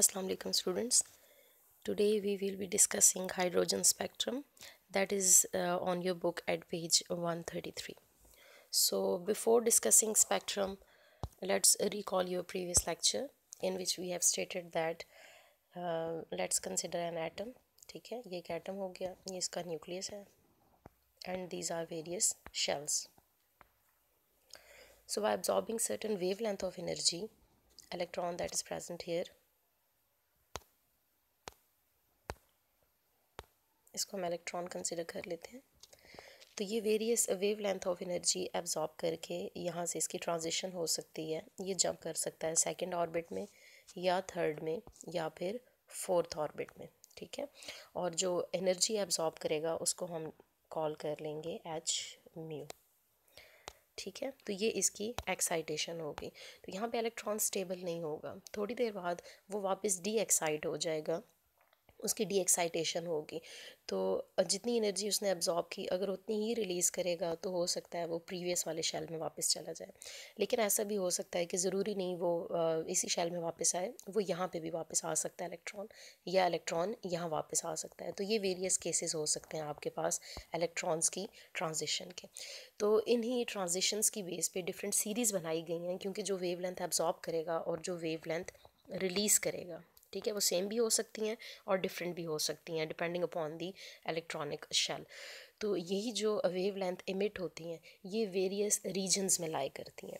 Assalamu alaikum students today we will be discussing hydrogen spectrum that is uh, on your book at page 133 so before discussing spectrum let's recall your previous lecture in which we have stated that uh, let's consider an atom ठीक है ये एक atom हो गया ये इसका nucleus है and these are various shells so by absorbing certain wavelength electron that is present here इसको हम इलेक्ट्रॉन कंसिडर कर लेते हैं तो ये various wavelength of energy absorb करके यहाँ से इसकी ट्रांजिशन हो सकती है ये जंप कर सकता है सेकेंड ऑर्बिट में या थर्ड में या फिर फोर्थ ऑर्बिट में ठीक है और जो एनर्जी एब्जॉर्ब करेगा उसको हम कॉल कर लेंगे एच म्यू ठीक है तो ये इसकी एक्साइटेशन होगी तो यहाँ पे इलेक्ट्रॉन स्टेबल नहीं होगा थोड़ी देर बाद वो वापस डी एक्साइट हो जाएगा उसकी डी एक्साइटेशन होगी तो जितनी एनर्जी उसने एब्जॉर्ब की अगर उतनी ही रिलीज़ करेगा तो हो सकता है वो प्रीवियस वाले शैल में वापस चला जाए लेकिन ऐसा भी हो सकता है कि ज़रूरी नहीं वो इसी शैल में वापस आए वो यहाँ पे भी वापस आ सकता है इलेक्ट्रॉन या इलेक्ट्रॉन यहाँ वापस आ सकता है तो ये वेरियस केसेस हो सकते हैं आपके पास इलेक्ट्रॉन्स की ट्रांजिशन के तो इन्हीं ट्रांजिशंस की बेस पर डिफरेंट सीरीज़ बनाई गई हैं क्योंकि जो वेव लेंथ करेगा और जो वेव लेंथ रिलीज़ करेगा ठीक है वो सेम भी हो सकती हैं और डिफरेंट भी हो सकती हैं depending upon the electronic shell तो यही जो वेव लेंथ इमिट होती हैं ये वेरियस रीजन्स में लाई करती हैं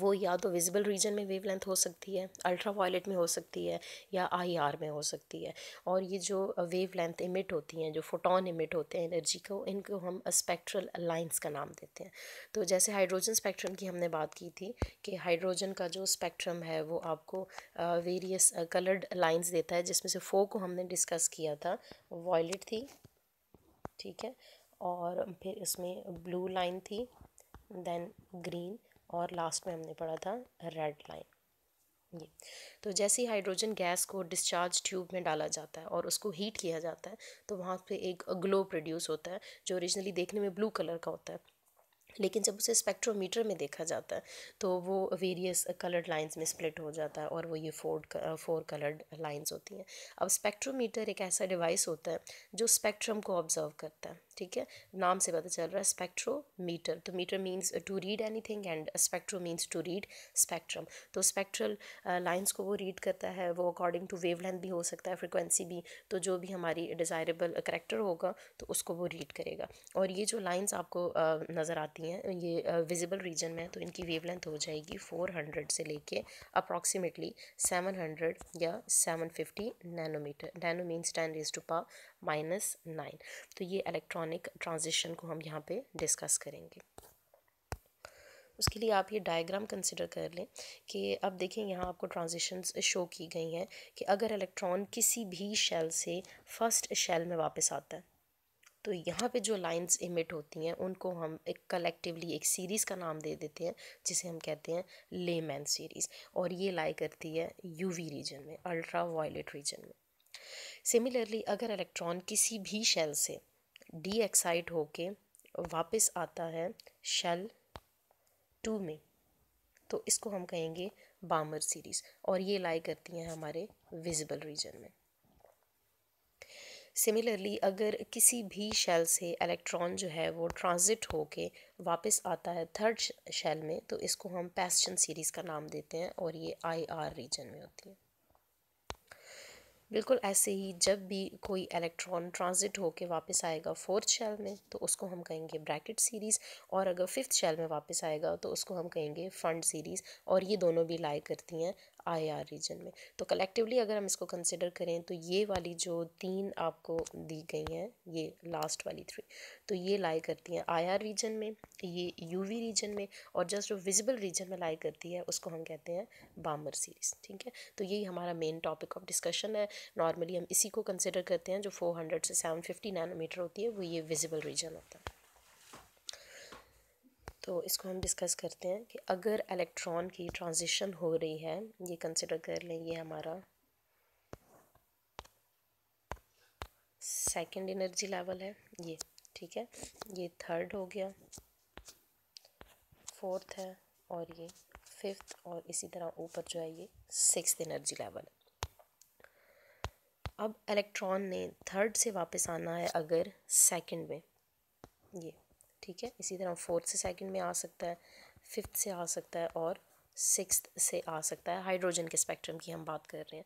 वो या तो विजिबल रीजन में वेवलेंथ हो सकती है अल्ट्रा वायलेट में हो सकती है या आई आर में हो सकती है और ये जो वेवलेंथ इमिट होती हैं जो फोटोन इमिट होते हैं एनर्जी को इनको हम स्पेक्ट्रल अलाइंस का नाम देते हैं तो जैसे हाइड्रोजन स्पेक्ट्रम की हमने बात की थी कि हाइड्रोजन का जो स्पेक्ट्रम है वो आपको वेरियस कलर्ड लाइन्स देता है जिसमें से फोर को हमने डिस्कस किया था वॉयलेट थी ठीक है और फिर इसमें ब्लू लाइन थी देन ग्रीन और लास्ट में हमने पढ़ा था रेड लाइन ये तो जैसे ही हाइड्रोजन गैस को डिस्चार्ज ट्यूब में डाला जाता है और उसको हीट किया जाता है तो वहाँ पे एक ग्लो प्रोड्यूस होता है जो ओरिजिनली देखने में ब्लू कलर का होता है लेकिन जब उसे स्पेक्ट्रोमीटर में देखा जाता है तो वो वेरियस कलर्ड लाइंस में स्प्लिट हो जाता है और वो ये फोर फोर कलर्ड लाइंस होती हैं अब स्पेक्ट्रोमीटर एक ऐसा डिवाइस होता है जो स्पेक्ट्रम को ऑब्जर्व करता है ठीक है नाम से पता चल रहा है स्पेक्ट्रोमीटर तो meter means to read anything and spectro means to read spectrum तो स्पेक्ट्रल लाइंस uh, को वो रीड करता है वो अकॉर्डिंग टू वेवलेंथ भी हो सकता है फ्रिक्वेंसी भी तो जो भी हमारी डिज़ायरेबल करेक्टर uh, होगा तो उसको वो रीड करेगा और ये जो लाइन्स आपको uh, नज़र आती हैं ये विजिबल रीजन में तो इनकी लेंथ हो जाएगी फोर हंड्रेड से लेके अप्रॉक्सीमेटली सेवन हंड्रेड या seven fifty nanometer nano means ten raise to power minus nine तो ये इलेक्ट्रॉन टेक्टोनिक ट्रांजिशन को हम यहाँ पे डिस्कस करेंगे उसके लिए आप ये डायग्राम कंसिडर कर लें कि अब देखें यहाँ आपको ट्रांजिशंस शो की गई हैं कि अगर इलेक्ट्रॉन किसी भी शेल से फर्स्ट शेल में वापस आता है तो यहाँ पे जो लाइंस इमिट होती हैं उनको हम एक कलेक्टिवली एक सीरीज़ का नाम दे देते हैं जिसे हम कहते हैं लेमैन सीरीज़ और ये लाई करती है यूवी रीजन में अल्ट्रा वायलेट रीजन में सिमिलरली अगर इलेक्ट्रॉन किसी भी शेल से डी एक्साइट होके वापस आता है शेल टू में तो इसको हम कहेंगे बामर सीरीज़ और ये लाई करती हैं हमारे विजिबल रीजन में सिमिलरली अगर किसी भी शेल से इलेक्ट्रॉन जो है वो ट्रांजिट होके वापस आता है थर्ड शेल में तो इसको हम पैस्टन सीरीज़ का नाम देते हैं और ये आईआर रीजन में होती है बिल्कुल ऐसे ही जब भी कोई इलेक्ट्रॉन ट्रांजिट होके वापस आएगा फोर्थ शेल में तो उसको हम कहेंगे ब्रैकेट सीरीज़ और अगर फिफ्थ शेल में वापस आएगा तो उसको हम कहेंगे फंड सीरीज़ और ये दोनों भी लाई करती हैं आई आर रीजन में तो कलेक्टिवली अगर हम इसको कंसिडर करें तो ये वाली जो तीन आपको दी गई हैं ये लास्ट वाली थ्री तो ये लाई करती हैं आई आर रीजन में ये यू वी रीजन में और जस्ट जो विजिबल रीजन में लाई करती है उसको हम कहते हैं बामर सीरीज़ ठीक है तो यही हमारा मेन टॉपिक ऑफ डिस्कशन है नॉर्मली हम इसी को कंसिडर करते हैं जो फोर हंड्रेड से सेवन फिफ्टी नैनोमीटर होती है वो ये विजिबल रीजन होता है तो इसको हम डिस्कस करते हैं कि अगर इलेक्ट्रॉन की ट्रांजिशन हो रही है ये कंसिडर कर लें ये हमारा सेकेंड एनर्जी लेवल है ये ठीक है ये थर्ड हो गया फोर्थ है और ये फिफ्थ और इसी तरह ऊपर जो है ये सिक्स एनर्जी लेवल अब इलेक्ट्रॉन ने थर्ड से वापस आना है अगर सेकंड में ये ठीक है इसी तरह फोर्थ से सेकंड में आ सकता है फिफ्थ से आ सकता है और सिक्स से आ सकता है हाइड्रोजन के स्पेक्ट्रम की हम बात कर रहे हैं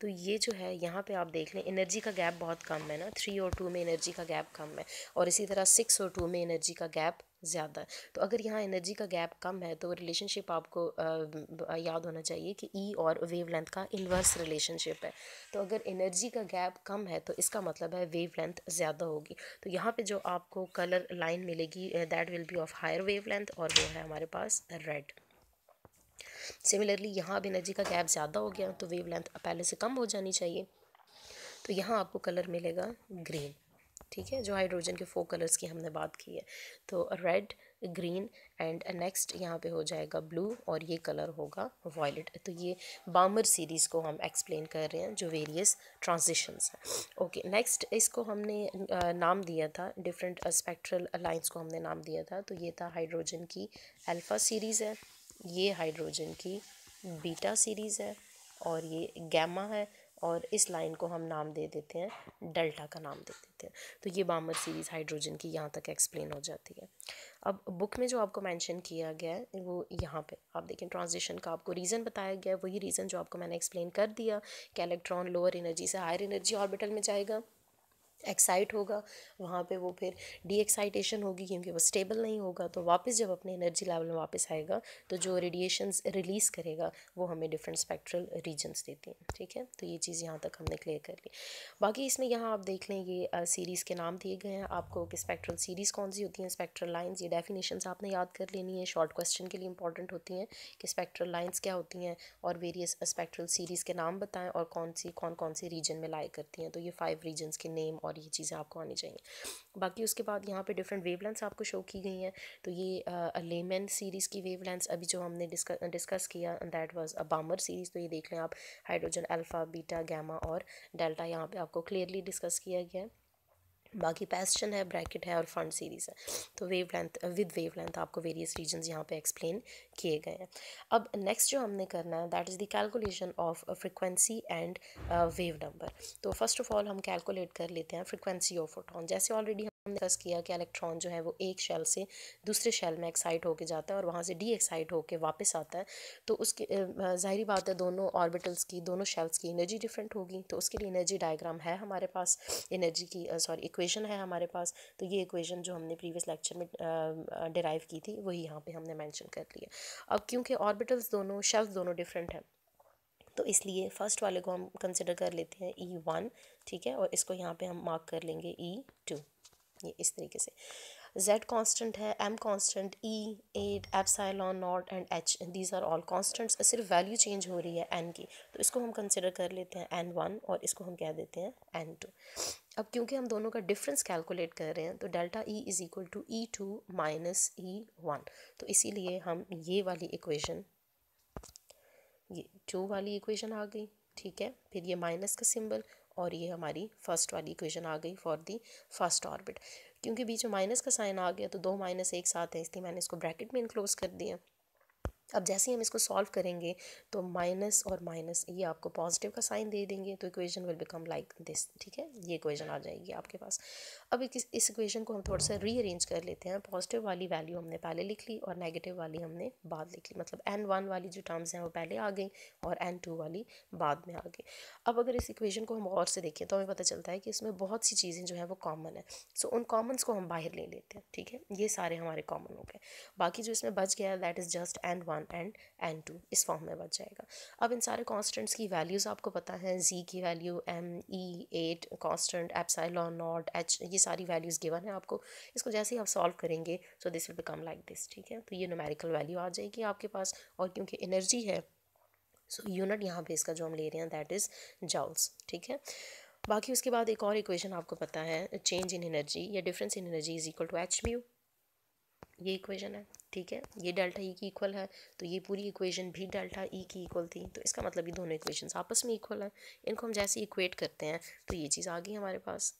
तो ये जो है यहाँ पे आप देख लें एनर्जी का गैप बहुत कम है ना थ्री और टू में एनर्जी का गैप कम है और इसी तरह सिक्स और टू में एनर्जी का गैप ज़्यादा तो अगर यहाँ एनर्जी का गैप कम है तो रिलेशनशिप आपको आ, याद होना चाहिए कि ई और वेव लेंथ का इन्वर्स रिलेशनशिप है तो अगर एनर्जी का गैप कम है तो इसका मतलब है वेव लेंथ ज़्यादा होगी तो यहाँ पे जो आपको कलर लाइन मिलेगी that will be of higher wavelength और वो है हमारे पास रेड सिमिलरली यहाँ अब एनर्जी का गैप ज़्यादा हो गया तो वेव लेंथ पहले से कम हो जानी चाहिए तो यहाँ आपको कलर मिलेगा ग्रीन ठीक है जो हाइड्रोजन के फोर कलर्स की हमने बात की है तो रेड ग्रीन एंड नेक्स्ट यहाँ पे हो जाएगा ब्लू और ये कलर होगा वॉयलेट तो ये बामर सीरीज़ को हम एक्सप्लेन कर रहे हैं जो वेरियस ट्रांजिशंस हैं ओके नेक्स्ट इसको हमने नाम दिया था डिफरेंट स्पेक्ट्रल लाइंस को हमने नाम दिया था तो ये था हाइड्रोजन की अल्फ़ा सीरीज़ है ये हाइड्रोजन की बीटा सीरीज़ है और ये गैमा है और इस लाइन को हम नाम दे देते हैं डेल्टा का नाम दे देते हैं तो ये बामर सीरीज़ हाइड्रोजन की यहाँ तक एक्सप्लेन हो जाती है अब बुक में जो आपको मेंशन किया गया है वो यहाँ पे आप देखें ट्रांजिशन का आपको रीज़न बताया गया है वही रीज़न जो आपको मैंने एक्सप्लेन कर दिया कि इलेक्ट्रॉन लोअर एनर्जी से हायर एनर्जी ऑर्बिटल में जाएगा एक्साइट होगा वहाँ पे वो फिर डी एक्साइटेशन होगी क्योंकि वो स्टेबल नहीं होगा तो वापस जब अपने एनर्जी लेवल में वापस आएगा तो जो रेडिएशंस रिलीज़ करेगा वो हमें डिफरेंट स्पेक्ट्रल रीजन्स देती हैं ठीक है तो ये चीज़ यहाँ तक हमने क्लियर कर ली बाकी इसमें यहाँ आप देख लें ये सीरीज़ के नाम दिए गए हैं आपको कि स्पेक्ट्रल सीरीज़ कौन सी होती हैं स्पेक्ट्रल लाइन्स ये डेफिनेशंस आपने याद कर लेनी है शॉर्ट क्वेश्चन के लिए इंपॉर्टेंट होती हैं कि स्पेक्ट्रल लाइन्स क्या होती हैं और वेरियस स्पेक्ट्रल सीरीज़ के नाम बताएँ और कौन सी कौन कौन सी रीजन में लाए करती हैं तो ये फाइव रीजन्स के नेम और और ये चीज़ें आपको आनी चाहिए बाकी उसके बाद यहाँ पे डिफरेंट वेव आपको शो की गई हैं तो ये लेमन सीरीज़ की वेव अभी जो हमने डिस्कस किया that was a Balmer series तो ये देख लें आप हाइड्रोजन अल्फ़ा बीटा गैमा और डेल्टा यहाँ पे आपको क्लियरली डिस्कस किया गया है बाकी पेस्टन है ब्रैकेट है और फंड सीरीज़ है तो wavelength with wavelength आपको वेरियस रीजन यहाँ पे एक्सप्लेन किए गए हैं अब नेक्स्ट जो हमने करना है that is the calculation of frequency and wave number तो फर्स्ट ऑफ ऑल हम कैलकुलेट कर लेते हैं फ्रिक्वेंसी ऑफ फोटोन जैसे ऑलरेडी हमने डिस्कस किया कि इलेक्ट्रॉन जो है वो एक शेल से दूसरे शेल में एक्साइट होके जाता है और वहाँ से डी एक्साइट होके वापस आता है तो उसके ज़ाहरी बात है दोनों ऑर्बिटल्स की दोनों शेल्स की एनर्जी डिफरेंट होगी तो उसके लिए एनर्जी डायग्राम है हमारे पास एनर्जी की सॉरी इक्वेशन है हमारे पास तो ये इक्वेशन जो हमने प्रीवियस लेक्चर में डिराइव की थी वही यहाँ पर हमने मैंशन कर लिया अब क्योंकि ऑर्बिटल्स दोनों शेल्स दोनों डिफरेंट हैं तो इसलिए फर्स्ट वाले को हम कंसिडर कर लेते हैं ई e वन ठीक है और इसको यहाँ पे हम मार्क कर लेंगे ई e टू ये इस तरीके से z कांस्टेंट है m constant e eight epsilon naught and h these are all constants सिर्फ वैल्यू चेंज हो रही है n की तो इसको हम कंसिडर कर लेते हैं एन वन और इसको हम कह देते हैं एन टू अब क्योंकि हम दोनों का डिफरेंस कैलकुलेट कर रहे हैं तो delta E is equal to E two minus E one तो इसीलिए हम ये वाली इक्वेशन ये टू वाली इक्वेशन आ गई ठीक है फिर ये माइनस का सिंबल और ये हमारी फर्स्ट वाली इक्वेशन आ गई फॉर दी फर्स्ट ऑर्बिट क्योंकि बीच में माइनस का साइन आ गया तो दो माइनस एक साथ है इसलिए मैंने इसको ब्रैकेट में इनक्लोज कर दिया अब जैसे ही हम इसको सॉल्व करेंगे तो माइनस और माइनस ये आपको पॉजिटिव का साइन दे देंगे तो equation will become like this ठीक है ये इक्वेशन आ जाएगी आपके पास अब इस इक्वेशन को हम थोड़ा सा रीअरेंज कर लेते हैं पॉजिटिव वाली वैल्यू हमने पहले लिख ली और नेगेटिव वाली हमने बाद लिख ली मतलब एन वन वाली जो टर्म्स हैं वो पहले आ गई और एन टू वाली बाद में आ गई अब अगर इस इक्वेशन को हम और से देखें तो हमें पता चलता है कि इसमें बहुत सी चीज़ें जो हैं वो कॉमन है सो उन कॉमन्स को हम बाहर ले लेते हैं ठीक है ये सारे हमारे कॉमन हो गए बाकी जो इसमें बच गया that is just N one one and N two इस फॉर्म में बच जाएगा अब इन सारे कॉन्स्टेंट्स की वैल्यूज़ आपको पता है जी की value M E eight constant epsilon naught H ये सारी वैल्यूज़ गिवन है आपको इसको जैसे ही आप सॉल्व करेंगे so this will become like this ठीक है तो ये नोमेरिकल वैल्यू आ जाएगी आपके पास और क्योंकि एनर्जी है सो यूनिट यहाँ पे इसका जो हम ले रहे हैं दैट इज़ जाउल्स ठीक है बाकी उसके बाद एक और इक्वेशन आपको पता है चेंज इन एनर्जी या difference in energy is equal to H mu ये इक्वेशन है ठीक है ये डेल्टा ई e की इक्वल है तो ये पूरी इक्वेशन भी डेल्टा ई e की इक्वल थी तो इसका मतलब ये दोनों इक्वेशन आपस में इक्वल हैं इनको हम जैसे इक्वेट करते हैं तो ये चीज़ आ गई हमारे पास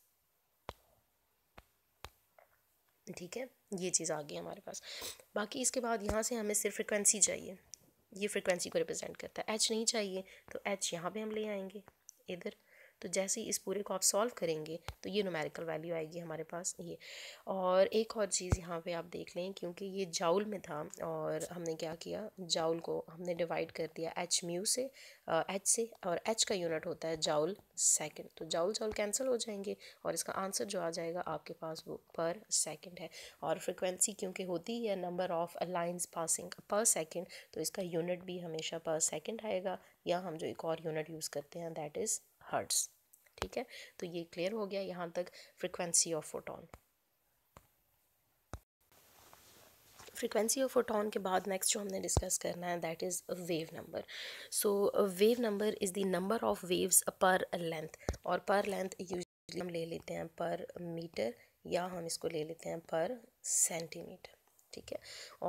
ठीक है ये चीज़ आ गई हमारे पास बाकी इसके बाद यहाँ से हमें सिर्फ फ्रिक्वेंसी चाहिए ये फ्रिक्वेंसी को रिप्रेजेंट करता है एच नहीं चाहिए तो एच यहाँ पे हम ले आएंगे इधर तो जैसे ही इस पूरे को आप सॉल्व करेंगे तो ये नोमेरिकल वैल्यू आएगी हमारे पास ये और एक और चीज़ यहाँ पे आप देख लें क्योंकि ये जाउल में था और हमने क्या किया जाउल को हमने डिवाइड कर दिया एच म्यू से एच से और एच का यूनिट होता है जाउल सेकंड तो जाउल जाउल कैंसिल हो जाएंगे और इसका आंसर जो आ जाएगा आपके पास वो पर सेकेंड है और फ्रिक्वेंसी क्योंकि होती है number of lines passing per second तो इसका यूनिट भी हमेशा पर सेकेंड आएगा या हम जो एक और यूनिट यूज़ करते हैं दैट इज़ हर्ट्स ठीक है तो ये क्लियर हो गया यहाँ तक frequency of photon frequency of photon के बाद नेक्स्ट जो हमने डिस्कस करना है that is wave number so wave number is the number of waves per length और पर लेंथ यूजली हम ले लेते हैं पर मीटर या हम इसको ले लेते हैं पर सेंटीमीटर ठीक है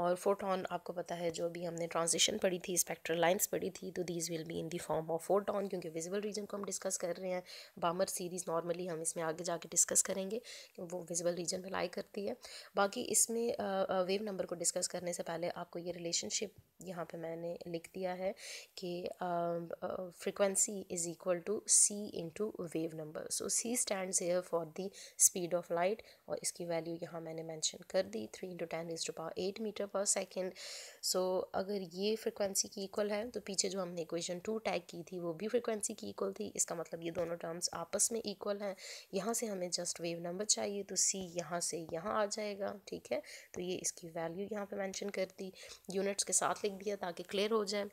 और फोटोन आपको पता है जो भी हमने ट्रांजिशन पढ़ी थी स्पेक्ट्रल लाइंस पढ़ी थी तो these will be in the form of photon क्योंकि विजिबल रीजन को हम डिस्कस कर रहे हैं बामर सीरीज़ नॉर्मली हम इसमें आगे जाके डिस्कस करेंगे वो विजिबल रीजन में लाई करती है बाकी इसमें वेव नंबर को डिस्कस करने से पहले आपको ये रिलेशनशिप यहाँ पर मैंने लिख दिया है कि frequency is equal to C into wave number so C stand here for the speed of light और इसकी वैल्यू यहाँ मैंने मैंशन कर दी three into ten is to to power eight meter per second so अगर ये frequency की equal है तो पीछे जो हमने इक्वेशन टू टैग की थी वो भी फ्रिक्वेंसी की इक्वल थी इसका मतलब ये दोनों टर्म्स आपस में इक्वल हैं यहाँ से हमें जस्ट वेव नंबर चाहिए तो सी यहाँ से यहाँ आ जाएगा ठीक है तो ये इसकी वैल्यू यहाँ पर मैंशन कर दी यूनिट्स के साथ लिख दिया ताकि क्लियर हो जाए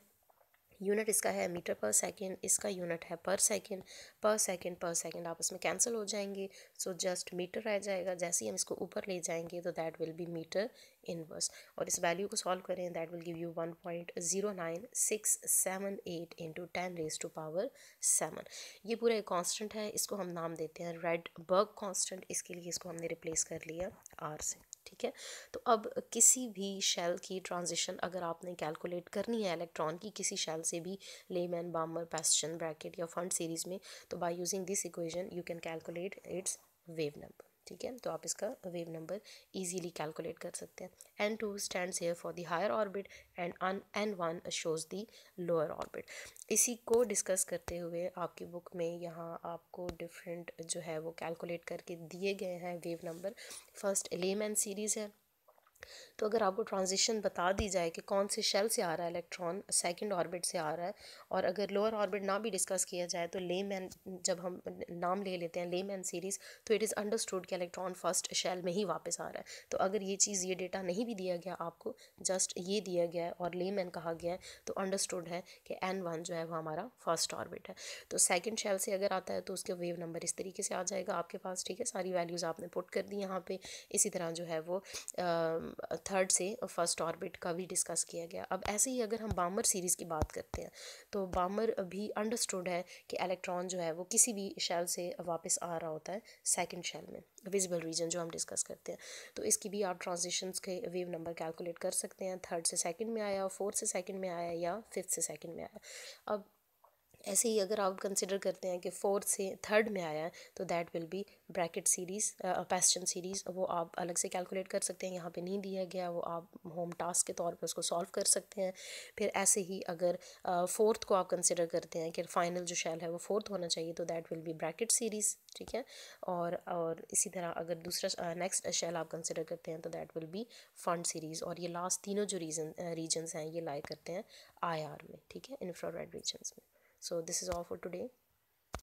यूनिट इसका है मीटर पर सेकेंड इसका यूनिट है पर सेकेंड पर सेकेंड पर सेकेंड आपस में कैंसिल हो जाएंगे सो जस्ट मीटर रह जाएगा जैसे ही हम इसको ऊपर ले जाएंगे तो that will be meter inverse और इस वैल्यू को सॉल्व करें that will give you one point zero nine six seven eight into ten raise to power seven ये पूरा एक कॉन्स्टेंट है इसको हम नाम देते हैं रेड बर्ग कॉन्स्टेंट इसके लिए इसको हमने रिप्लेस कर लिया आर से ठीक है तो अब किसी भी शेल की ट्रांजिशन अगर आपने कैलकुलेट करनी है इलेक्ट्रॉन की किसी शेल से भी लेमैन बामर पैस्टन ब्रैकेट या फंड सीरीज में तो by using this equation you can calculate its wave number ठीक है तो आप इसका वेव नंबर इजीली कैलकुलेट कर सकते हैं N two stand here for the higher orbit and अन N one shows the lower orbit इसी को डिस्कस करते हुए आपकी बुक में यहाँ आपको डिफरेंट जो है वो कैलकुलेट करके दिए गए हैं wave number first element series है तो अगर आपको ट्रांजिशन बता दी जाए कि कौन से शेल से आ रहा है इलेक्ट्रॉन सेकंड ऑर्बिट से आ रहा है और अगर लोअर ऑर्बिट ना भी डिस्कस किया जाए तो ले मैन जब हम नाम ले लेते हैं ले मैन सीरीज़ तो इट इज़ अंडरस्टूड कि इलेक्ट्रॉन फर्स्ट शेल में ही वापस आ रहा है तो अगर ये चीज़ ये डेटा नहीं भी दिया गया आपको जस्ट ये दिया गया है और ले मैन कहा गया है तो अंडरस्टूड है कि एन वन जो है वो हमारा फर्स्ट ऑर्बिट है तो सेकेंड शेल से अगर आता है तो उसके वेव नंबर इस तरीके से आ जाएगा आपके पास ठीक है सारी वैल्यूज़ आपने पुट कर दी यहाँ पर इसी तरह जो है वो थर्ड से फर्स्ट ऑर्बिट का भी डिस्कस किया गया अब ऐसे ही अगर हम बामर सीरीज़ की बात करते हैं तो बामर भी अंडरस्टूड है कि इलेक्ट्रॉन जो है वो किसी भी शेल से वापस आ रहा होता है सेकेंड शेल में विजिबल रीजन जो हम डिस्कस करते हैं तो इसकी भी आप ट्रांजिशंस के वेव नंबर कैलकुलेट कर सकते हैं थर्ड से सेकंड में आया फोर्थ से सेकंड में आया या फिफ्थ से सेकंड में आया अब ऐसे ही अगर आप कंसिडर करते हैं कि फोर्थ से थर्ड में आया है तो that will be Brackett series question series वो आप अलग से कैलकुलेट कर सकते हैं यहाँ पे नहीं दिया गया वो आप होम टास्क के तौर पे उसको सॉल्व कर सकते हैं फिर ऐसे ही अगर फोर्थ uh, को आप कंसिडर करते हैं कि फाइनल जो शैल है वो फोर्थ होना चाहिए तो that will be Brackett series ठीक है और और इसी तरह अगर दूसरा नेक्स्ट uh, शैल आप कंसिडर करते हैं तो that will be Pfund series और ये लास्ट तीनों जो रीजन रीजन्स हैं ये लाए करते हैं आई में ठीक है इन्फ्रा रीजन्स में so this is all for today